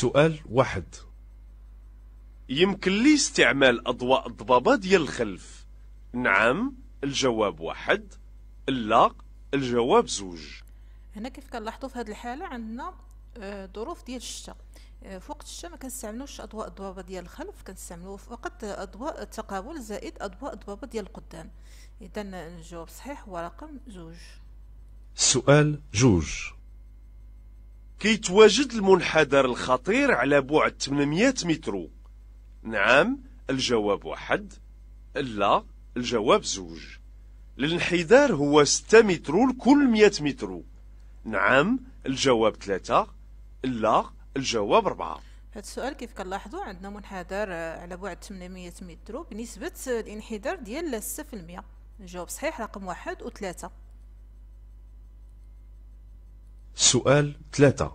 سؤال واحد يمكن لي استعمال أضواء الضبابة ديال الخلف نعم الجواب واحد لا الجواب زوج هنا كيف كنلاحظوا في هذه الحالة عندنا آه، ظروف ديال الشتاء آه، في وقت الشتاء ما كنستعملوش اضواء الضبابه ديال الخلف كنستعملو فقط اضواء التقابل زائد اضواء الضبابه ديال القدام اذا الجواب صحيح هو رقم زوج سؤال جوج كيتواجد المنحدر الخطير على بعد 800 متر نعم الجواب واحد لا الجواب زوج الانحدار هو 6 متر لكل 100 متر نعم الجواب ثلاثة لا الجواب أربعة هذا السؤال كيف كنلاحظوا عندنا منحدر على بعد 800 متر بنسبة الانحدار ديال 6% الجواب صحيح رقم واحد وثلاثة سؤال ثلاثة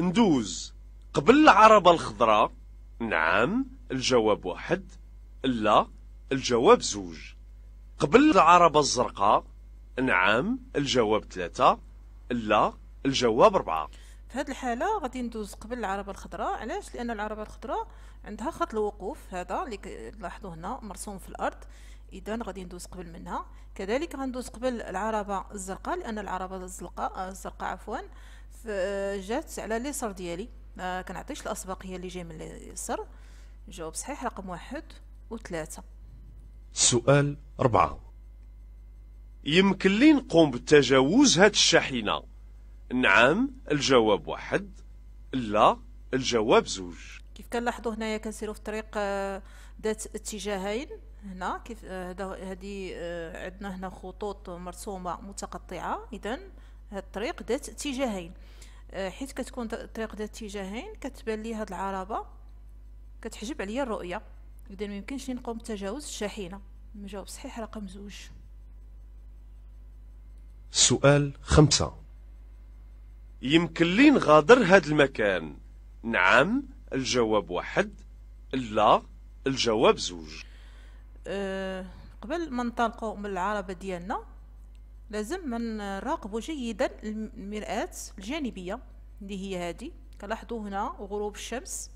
ندوز قبل العربة الخضراء نعم الجواب واحد لا الجواب زوج قبل العربة الزرقاء نعم الجواب ثلاثة لا الجواب أربعة في هذه الحالة غادي ندوز قبل العربة الخضراء علاش لأن العربة الخضراء عندها خط الوقوف هذا اللي لاحظوه هنا مرسوم في الأرض اذا غادي ندوز قبل منها كذلك غندوز قبل العربه الزرقاء لان العربه الزرقاء آه، الزرقاء عفوا آه، جات على اليسار ديالي ما آه، كنعطيش الاسبقيه اللي جاي من اليسار جواب صحيح رقم واحد وثلاثة سؤال أربعة يمكن لي نقوم بتجاوز هاد الشاحنة نعم الجواب واحد لا الجواب زوج كيف كنلاحظوا هنايا كنسيروا في طريق ذات اتجاهين هنا كيف آه، هذه آه، عندنا هنا خطوط مرسومه متقطعه اذا الطريق ذات اتجاهين آه، حيت كتكون الطريق ذات اتجاهين كتبان لي هاد العربه كتحجب عليا الرؤيه اذا ما يمكنش نقوم بتجاوز الشاحنه المجاوب صحيح رقم زوج سؤال خمسة يمكن لي نغادر هاد المكان نعم الجواب واحد لا الجواب زوج قبل ما ننطلقوا من العربه ديالنا لازم نراقبوا جيدا المرآة الجانبية اللي هي هذه كلاحظوا هنا غروب الشمس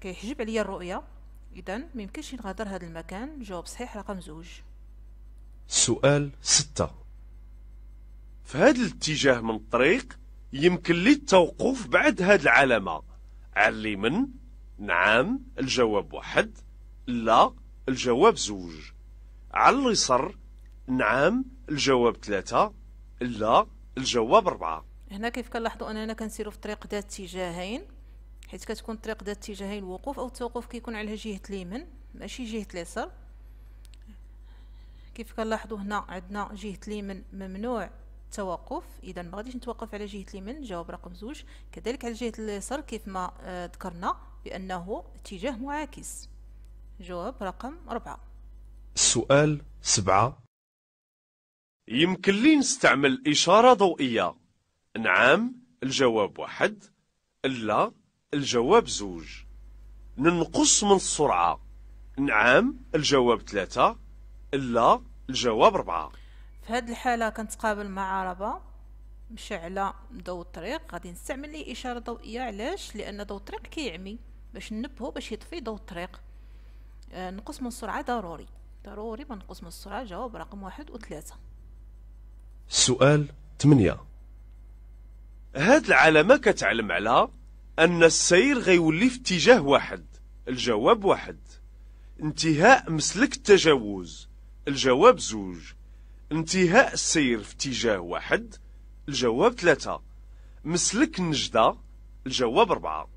كيحجب عليا الرؤية اذا ما يمكنش نغادر هذا المكان جواب صحيح رقم زوج سؤال ستة في هذا الاتجاه من الطريق يمكن لي التوقف بعد هذه العلامة علي من نعم الجواب واحد لا الجواب زوج على اليسر نعم الجواب ثلاثة لا الجواب أربعة هنا كيف كنلاحظوا أننا كنسيروا في طريق ذات اتجاهين حيت كتكون الطريق ذات اتجاهين الوقوف أو التوقف كيكون على جهة اليمين ماشي جهة اليسار كيف كنلاحظوا هنا عندنا جهة اليمين ممنوع التوقف اذا ما غاديش نتوقف على جهه اليمين جواب رقم زوج كذلك على جهه اليسار كيف ما آه، ذكرنا بانه اتجاه معاكس جواب رقم أربعة السؤال سبعة يمكن لي نستعمل إشارة ضوئية نعم الجواب واحد لا الجواب زوج ننقص من السرعة نعم الجواب ثلاثة لا الجواب ربعة في هذه الحالة كنتقابل مع عربة على ضوء الطريق غادي نستعمل لي إشارة ضوئية علاش لأن ضوء الطريق كيعمي باش ننبهو باش يطفي ضوء الطريق آه، نقص من السرعة ضروري ضروري ما نقص من السرعة جواب رقم واحد وثلاثة السؤال ثمانية هاد العلامة كتعلم على أن السير غيولي في اتجاه واحد الجواب واحد انتهاء مسلك التجاوز الجواب زوج انتهاء السير في اتجاه واحد الجواب ثلاثة مسلك النجدة الجواب أربعة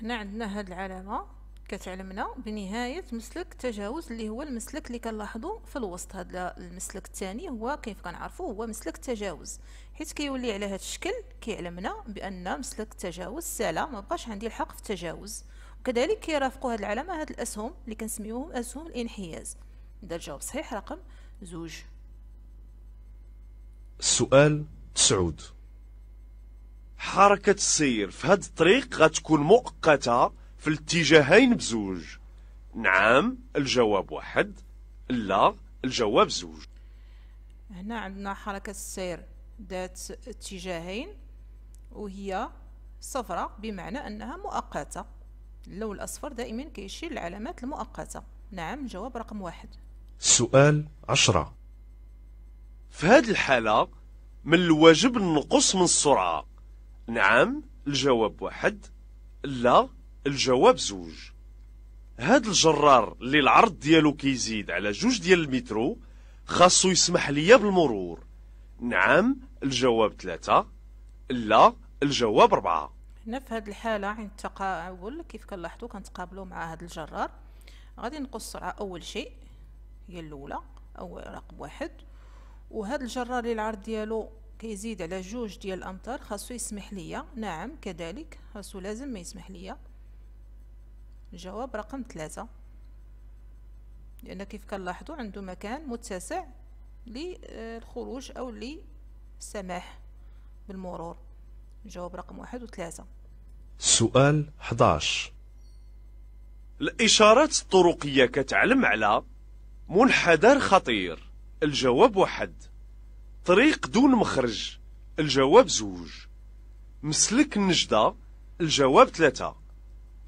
هنا عندنا هاد العلامة كتعلمنا بنهاية مسلك التجاوز اللي هو المسلك اللي كنلاحظو في الوسط هذا المسلك الثاني هو كيف كنعرفو هو مسلك التجاوز حيت كيولي على هذا الشكل كيعلمنا بأن مسلك التجاوز سالا ما بقاش عندي الحق في التجاوز وكذلك كيرافقو هذه العلامة هاد الأسهم اللي كنسميوهم أسهم الانحياز إذا الجواب صحيح رقم زوج السؤال تسعود حركة السير في هاد الطريق غتكون مؤقتة في الاتجاهين بزوج نعم الجواب واحد لا الجواب زوج هنا عندنا حركة السير ذات اتجاهين وهي صفراء بمعنى أنها مؤقتة اللون الأصفر دائما كيشير للعلامات المؤقتة نعم الجواب رقم واحد سؤال عشرة في هذه الحالة من الواجب النقص من السرعة نعم الجواب واحد لا الجواب زوج هاد الجرار اللي العرض ديالو كيزيد على جوج ديال المترو خاصو يسمح ليا بالمرور نعم الجواب ثلاثة لا الجواب أربعة هنا في هاد الحالة عند التقابل كيف كنلاحظو كنتقابلو مع هاد الجرار غادي نقص السرعة أول شيء هي الأولى أو رقم واحد وهاد الجرار اللي العرض ديالو كيزيد على جوج ديال الأمتار خاصو يسمح ليا نعم كذلك خاصو لازم ما يسمح ليا الجواب رقم ثلاثة لأن كيف كنلاحظوا عنده مكان متسع للخروج أو للسماح بالمرور الجواب رقم واحد وثلاثة سؤال 11 الإشارات الطرقية كتعلم على منحدر خطير الجواب واحد طريق دون مخرج الجواب زوج مسلك النجدة الجواب ثلاثة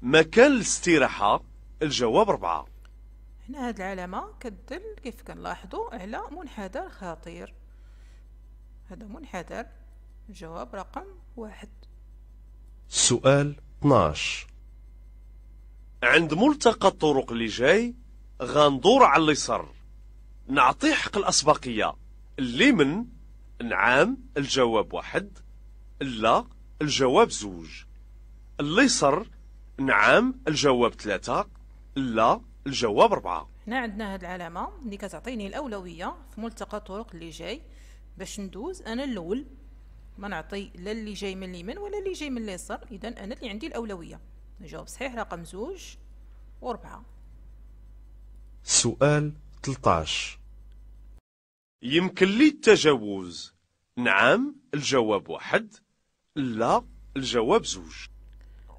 مكان الاستراحة الجواب أربعة هنا هاد العلامة كتدل كيف كنلاحظوا على منحدر خطير هذا منحدر الجواب رقم واحد سؤال 12 عند ملتقى الطرق اللي جاي غندور على اليسار نعطيه حق الأسبقية اللي من نعام الجواب واحد لا الجواب زوج اليسر نعم الجواب ثلاثة لا الجواب أربعة هنا عندنا هاد العلامة اللي كتعطيني الأولوية في ملتقى الطرق اللي جاي باش ندوز أنا الأول ما نعطي لا اللي جاي من اليمين ولا اللي جاي من اليسار إذا أنا اللي عندي الأولوية الجواب صحيح رقم زوج وربعة سؤال 13 يمكن لي التجاوز نعم الجواب واحد لا الجواب زوج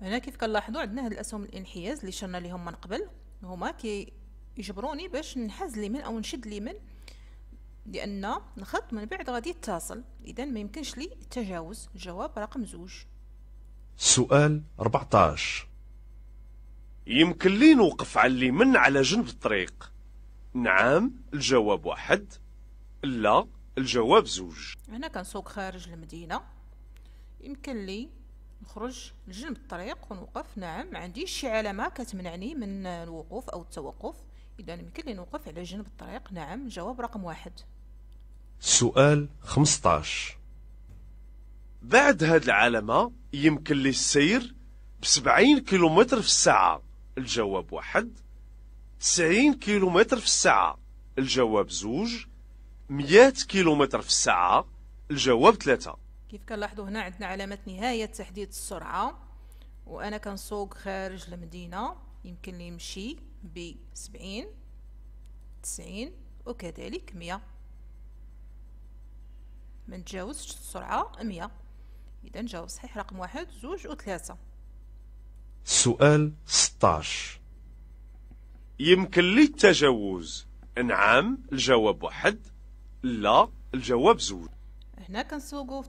هنا كيف كنلاحظوا عندنا هاد الاسهم الانحياز اللي شرنا ليهم من قبل هما كي يجبروني باش نحاز اليمين او نشد اليمين لان الخط من بعد غادي يتصل اذا ما يمكنش لي التجاوز الجواب رقم زوج سؤال 14 يمكن لي نوقف على اليمين على جنب الطريق نعم الجواب واحد لا الجواب زوج هنا كنسوق خارج المدينه يمكن لي نخرج لجنب الطريق ونوقف نعم عندي شي علامة كتمنعني من الوقوف أو التوقف إذا يمكن لي نوقف على جنب الطريق نعم جواب رقم واحد سؤال 15 بعد هاد العلامة يمكن لي السير بسبعين كيلومتر في الساعة الجواب واحد تسعين كيلومتر في الساعة الجواب زوج مئات كيلومتر في الساعة الجواب ثلاثة كيف كنلاحظوا هنا عندنا علامة نهاية تحديد السرعة وأنا كنسوق خارج المدينة يمكن لي نمشي بسبعين تسعين وكذلك مية ما نتجاوزش السرعة مية إذا جاوب صحيح رقم واحد زوج وثلاثة سؤال 16 يمكن لي التجاوز نعم الجواب واحد لا الجواب زوج هنا كنسوقوا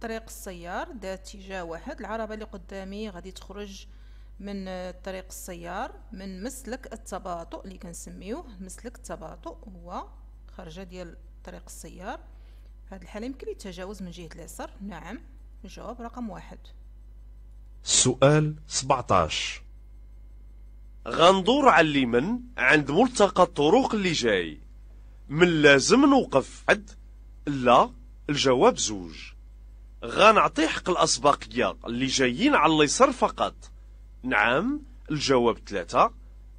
طريق السيار دار اتجاه واحد العربة اللي قدامي غادي تخرج من طريق السيار من مسلك التباطؤ اللي كنسميوه مسلك التباطؤ هو خرجة ديال طريق السيار في هذه الحالة يمكن التجاوز من جهة اليسار نعم الجواب رقم واحد سؤال 17 غندور على اليمن عند ملتقى الطرق اللي جاي من لازم نوقف عد لا الجواب زوج غنعطيه حق الأسبقية اللي جايين على اليسار فقط نعم الجواب ثلاثة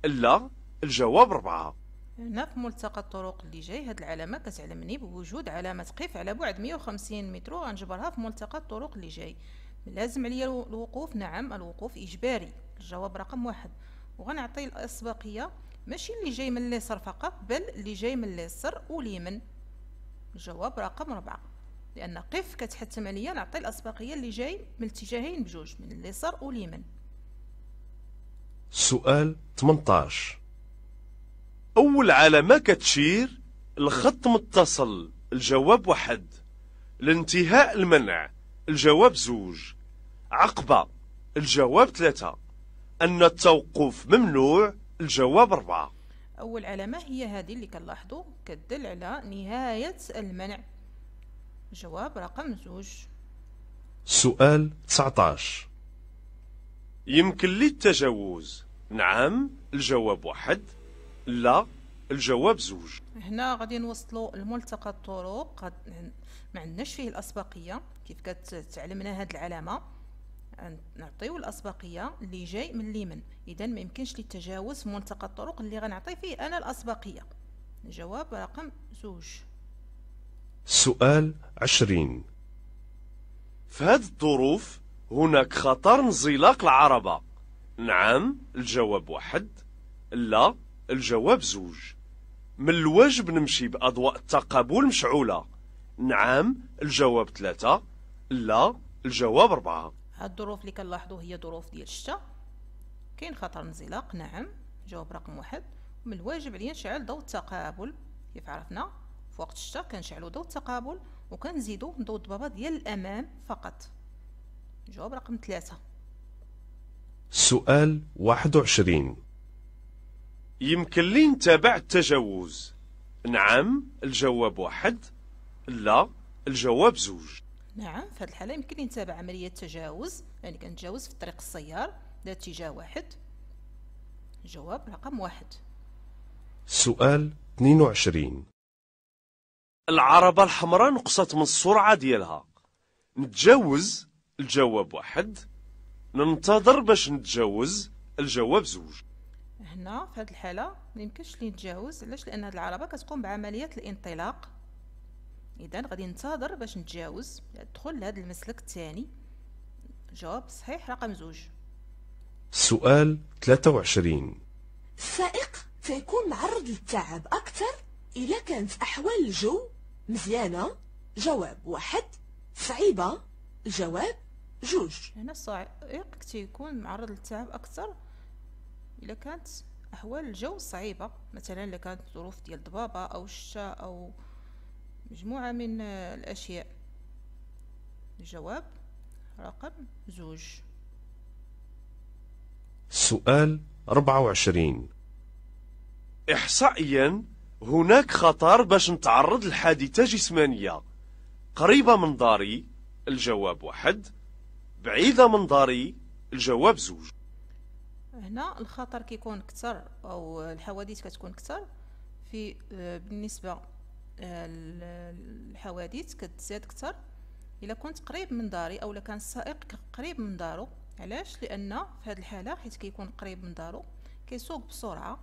لا الجواب ربعة هنا في ملتقى الطرق اللي جاي هاد العلامه كتعلمني بوجود علامه قف على بعد 150 متر غنجبرها في ملتقى الطرق اللي جاي لازم عليا الوقوف نعم الوقوف اجباري الجواب رقم واحد وغنعطي الاسبقيه ماشي اللي جاي من اليسر فقط بل اللي جاي من اليسر واليمن الجواب رقم ربعة لان قف كتحتم عليا نعطي الاسبقيه اللي جاي من الاتجاهين بجوج من اليسار واليمين سؤال 18 اول علامه كتشير الخط متصل الجواب واحد الانتهاء المنع الجواب زوج عقبه الجواب ثلاثه ان التوقف ممنوع الجواب أربعة أول علامة هي هذه اللي كنلاحظوا كدل على نهاية المنع جواب رقم زوج سؤال 19 يمكن لي التجاوز نعم الجواب واحد لا الجواب زوج هنا غادي نوصلوا لملتقى الطرق ما عندناش فيه الاسبقيه كيف كتعلمنا هاد العلامه نعطيو الاسبقيه اللي جاي من اليمن اذا ما يمكنش لي التجاوز في ملتقى الطرق اللي غنعطي فيه انا الاسبقيه الجواب رقم زوج سؤال عشرين في هذه الظروف هناك خطر انزلاق العربة نعم الجواب واحد لا الجواب زوج من الواجب نمشي بأضواء التقابل مشعولة نعم الجواب ثلاثة لا الجواب أربعة هاد الظروف اللي كنلاحظوا هي ظروف ديال الشتاء كاين خطر انزلاق نعم جواب رقم واحد من الواجب علينا نشعل ضوء التقابل كيف عرفنا في وقت الشتاء كنشعلو ضوء التقابل وكنزيدو ضوء الضبابه ديال الامام فقط جواب رقم ثلاثة سؤال 21 يمكن لي نتابع التجاوز نعم الجواب واحد لا الجواب زوج نعم في هذه الحالة يمكن لي نتابع عملية التجاوز يعني كنتجاوز في طريق السيار ذات اتجاه واحد جواب رقم واحد سؤال 22 العربة الحمراء نقصت من السرعة ديالها نتجاوز الجواب واحد ننتظر باش نتجاوز الجواب زوج هنا في هذه الحالة ميمكنش لي نتجاوز علاش لأن هاد العربة كتقوم بعملية الانطلاق إذا غادي ننتظر باش نتجاوز ندخل لهذا المسلك الثاني جواب صحيح رقم زوج سؤال 23 السائق سيكون معرض للتعب أكثر إذا كانت أحوال الجو مزيانة جواب واحد صعيبة الجواب جوج هنا الصعيق تيكون معرض للتعب أكثر إلا كانت أحوال الجو صعيبة مثلا إلا كانت ظروف ديال ضبابة أو الشتاء أو مجموعة من الأشياء الجواب رقم زوج سؤال 24 إحصائيا هناك خطر باش نتعرض لحادثة جسمانية قريبة من داري الجواب واحد بعيدة من داري الجواب زوج هنا الخطر كيكون كتر أو الحوادث كتكون كتر في آه، بالنسبة آه، الحوادث كتزاد كتر إلا كنت قريب من داري أو كان السائق قريب من دارو علاش لأن في هذه الحالة حيت كيكون قريب من دارو كيسوق بسرعة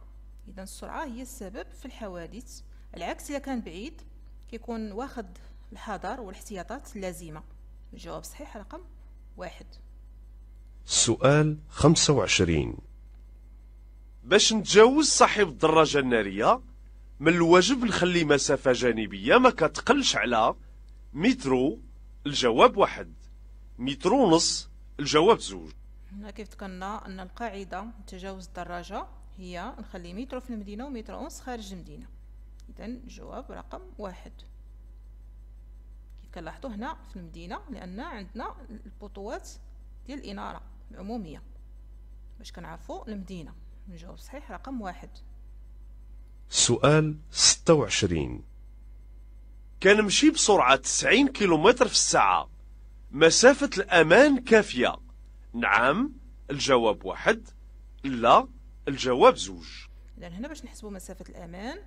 اذا السرعه هي السبب في الحوادث العكس اذا كان بعيد كيكون واخد الحذر والاحتياطات اللازمه الجواب صحيح رقم واحد السؤال 25 باش نتجاوز صاحب الدراجة النارية من الواجب نخلي مسافة جانبية ما كتقلش على مترو الجواب واحد مترو ونص الجواب زوج هنا كيف ذكرنا أن القاعدة تجاوز الدراجة هي نخلي مترو في المدينة ومتر أونس خارج المدينة إذا الجواب رقم واحد كيف كنلاحظو هنا في المدينة لأن عندنا البطوات ديال الإنارة العمومية باش كنعرفو المدينة الجواب صحيح رقم واحد سؤال ستة وعشرين كنمشي بسرعة تسعين كيلومتر في الساعة مسافة الأمان كافية نعم الجواب واحد لا الجواب زوج اذا هنا باش نحسبوا مسافه الامان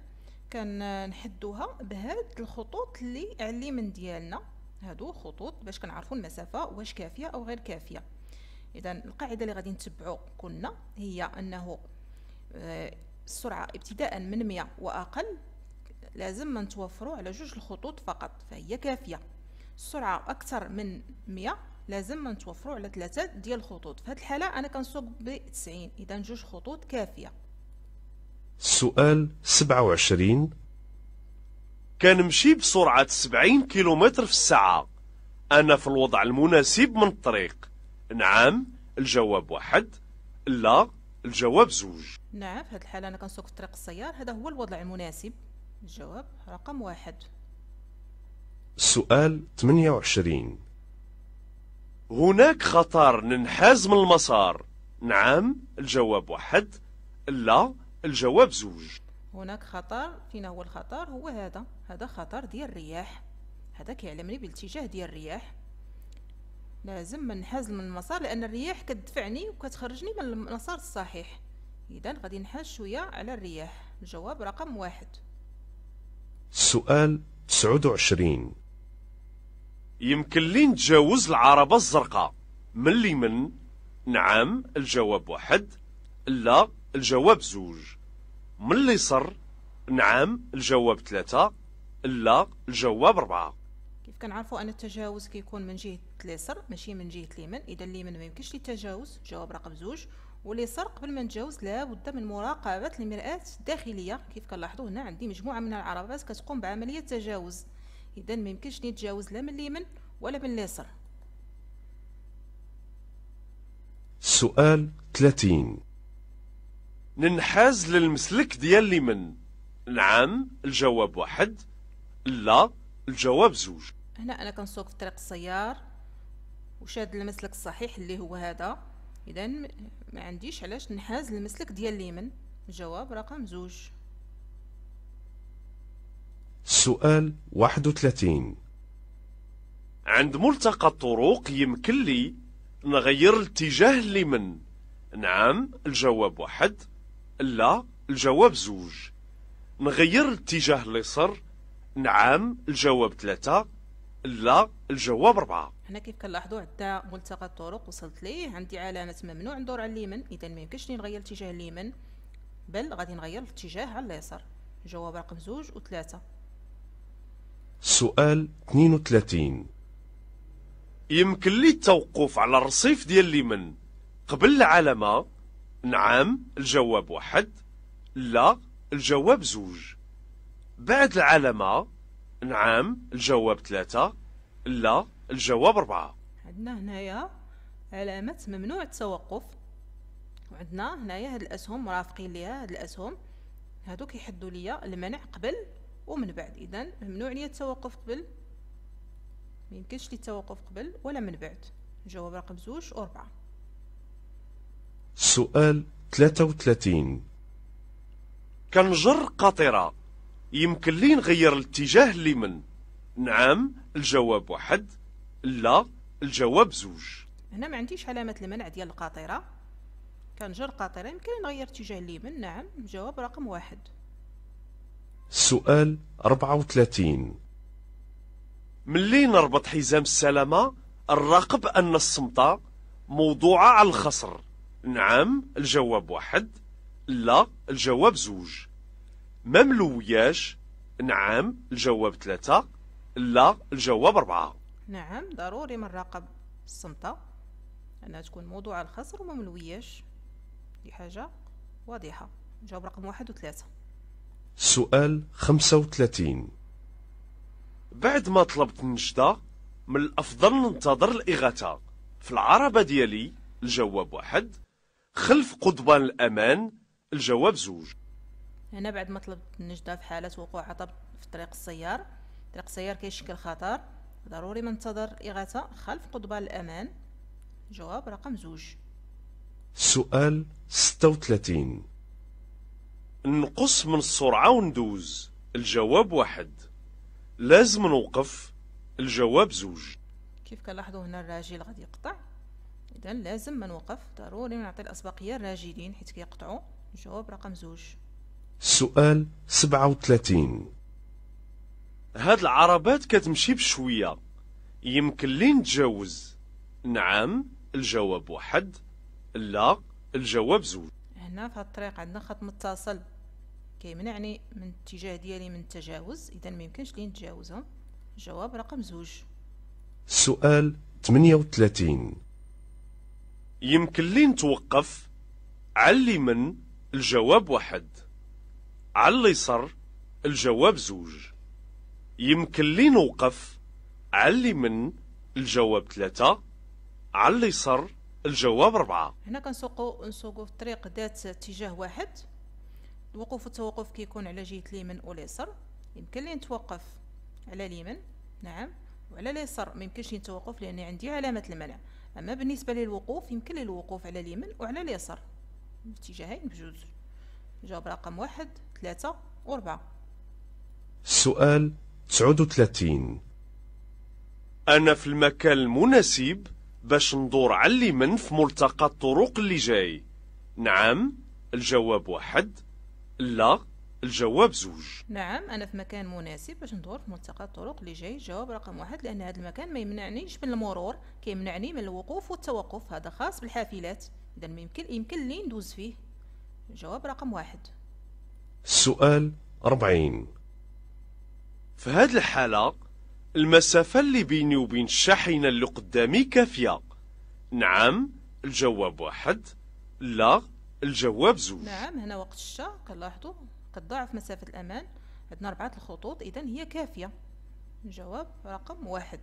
كنحدوها بهاد الخطوط اللي على ديالنا هادو خطوط باش كنعرفوا المسافه واش كافيه او غير كافيه اذا القاعده اللي غادي نتبعو كلنا هي انه آه، السرعه ابتداء من 100 واقل لازم نتوفروا على جوج الخطوط فقط فهي كافيه السرعه اكثر من 100 لازم نتوفروا على ثلاثه ديال الخطوط في هذه الحاله انا كنسوق ب 90 اذا جوج خطوط كافيه السؤال 27 كنمشي بسرعه 70 كيلومتر في الساعه انا في الوضع المناسب من الطريق نعم الجواب واحد لا الجواب زوج نعم في هذه الحاله انا كنسوق في طريق السيار هذا هو الوضع المناسب الجواب رقم واحد السؤال 28 هناك خطر ننحاز من المسار نعم الجواب واحد لا الجواب زوج هناك خطر فينا هو الخطر هو هذا هذا خطر ديال الرياح هذا كيعلمني بالاتجاه ديال الرياح لازم ننحاز من المسار لان الرياح كتدفعني وكتخرجني من المسار الصحيح اذا غادي نحاز شويه على الرياح الجواب رقم واحد السؤال 29 يمكن لي نتجاوز العربة الزرقاء من من نعم الجواب واحد لا الجواب زوج من اليسر نعم الجواب ثلاثة لا الجواب أربعة كيف كنعرفوا أن التجاوز كيكون من جهة اليسر ماشي من جهة اليمن إذا اليمن ما يمكنش للتجاوز جواب رقم زوج واليسر قبل ما نتجاوز لابد من مراقبة المرآة الداخلية كيف كنلاحظوا هنا عندي مجموعة من العربات كتقوم بعملية تجاوز اذا ما يمكنش نتجاوز لا من اليمين ولا من اليسار سؤال 30 ننحاز للمسلك ديال اليمين نعم الجواب واحد لا الجواب زوج هنا انا كنسوق في طريق السيار وشاد المسلك الصحيح اللي هو هذا اذا ما عنديش علاش نحاز للمسلك ديال اليمين الجواب رقم زوج السؤال 31 عند ملتقى الطرق يمكن لي نغير الاتجاه لمن نعم الجواب واحد لا الجواب زوج نغير الاتجاه ليسر نعم الجواب ثلاثة لا الجواب أربعة حنا كيف كنلاحظوا حتى ملتقى الطرق وصلت ليه عندي علامة ممنوع ندور على اليمن إذا ما يمكنش لي نغير الاتجاه اليمين بل غادي نغير الاتجاه على اليسار جواب رقم زوج وثلاثة سؤال 32 يمكن لي التوقف على الرصيف ديال اليمن قبل العلامة نعم الجواب واحد لا الجواب زوج بعد العلامة نعم الجواب ثلاثة لا الجواب أربعة عندنا هنايا علامة ممنوع التوقف وعندنا هنايا هاد الأسهم مرافقين ليها هاد الأسهم هادو كيحدوا ليا المنع قبل ومن بعد إذا ممنوع لي التوقف قبل ما يمكنش التوقف قبل ولا من بعد جواب رقم زوج أربعة سؤال 33 كنجر قاطرة يمكن لي نغير الاتجاه لمن نعم الجواب واحد لا الجواب زوج هنا ما عنديش علامة المنع ديال القاطرة كنجر قاطرة يمكن نغير اتجاه اليمين نعم الجواب رقم واحد سؤال 34 ملي نربط حزام السلامة الراقب أن الصمتة موضوعة على الخصر نعم الجواب واحد لا الجواب زوج مملوياش نعم الجواب ثلاثة لا الجواب أربعة نعم ضروري من راقب الصمتة أنها تكون موضوعة الخصر ومملوياش دي حاجة واضحة جواب رقم واحد وثلاثة سؤال 35 بعد ما طلبت النشدة من الأفضل ننتظر الإغاثة في العربة ديالي الجواب واحد خلف قضبان الأمان الجواب زوج هنا بعد ما طلبت النجدة في حالة وقوع عطب في طريق السيار طريق السيار كيشكل خطر ضروري ما ننتظر إغاثة خلف قضبان الأمان جواب رقم زوج سؤال 36 نقص من السرعة وندوز الجواب واحد لازم نوقف الجواب زوج كيف كنلاحظوا هنا الراجل غادي يقطع اذا لازم ما نوقف ضروري نعطي الاسبقيه للراجلين حيت كيقطعوا الجواب رقم زوج سؤال 37 هاد العربات كتمشي بشويه يمكن لي نتجاوز نعم الجواب واحد لا الجواب زوج هنا في الطريق عندنا خط متصل كيمنعني من الاتجاه ديالي من التجاوز اذا ما يمكنش لي نتجاوزهم جواب رقم زوج سؤال 38 يمكن لي نتوقف على من الجواب واحد على اليسر الجواب زوج يمكن لي نوقف على من الجواب ثلاثة على اليسر الجواب أربعة هنا كنسوقوا نسوقوا في طريق ذات اتجاه واحد الوقوف والتوقف كيكون على جهه اليمين أو واليسر يمكن لي نتوقف على اليمين نعم وعلى اليسار ما يمكنش نتوقف لان عندي علامه المنع اما بالنسبه للوقوف يمكن لي الوقوف على اليمين وعلى اليسار اتجاهين بجوج جواب رقم واحد ثلاثة واربعة السؤال 39 أنا في المكان المناسب باش ندور علي من في ملتقى الطرق اللي جاي نعم الجواب واحد لا الجواب زوج نعم أنا في مكان مناسب باش ندور في ملتقى الطرق اللي جاي جواب رقم واحد لأن هذا المكان ما يمنعنيش من المرور كيمنعني من الوقوف والتوقف هذا خاص بالحافلات إذا ما يمكن يمكن لي ندوز فيه جواب رقم واحد السؤال 40 في هذه الحالة المسافة اللي بيني وبين الشاحنة اللي قدامي كافية نعم الجواب واحد لا الجواب زوج نعم هنا وقت الشا كنلاحظوا كتضاعف مسافة الأمان عندنا أربعة الخطوط إذا هي كافية الجواب رقم واحد